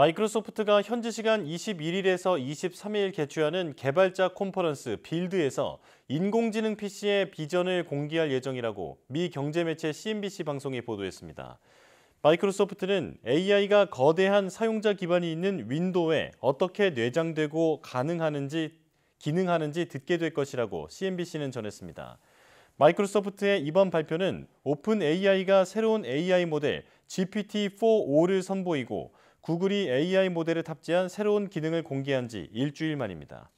마이크로소프트가 현지 시간 21일에서 23일 개최하는 개발자 콘퍼런스 빌드에서 인공지능 PC의 비전을 공개할 예정이라고 미 경제매체 CNBC 방송에 보도했습니다. 마이크로소프트는 AI가 거대한 사용자 기반이 있는 윈도우에 어떻게 뇌장되고 가능하는지 기능하는지 듣게 될 것이라고 CNBC는 전했습니다. 마이크로소프트의 이번 발표는 오픈 AI가 새로운 AI 모델 GPT-4O를 선보이고 구글이 AI 모델을 탑재한 새로운 기능을 공개한 지 일주일 만입니다.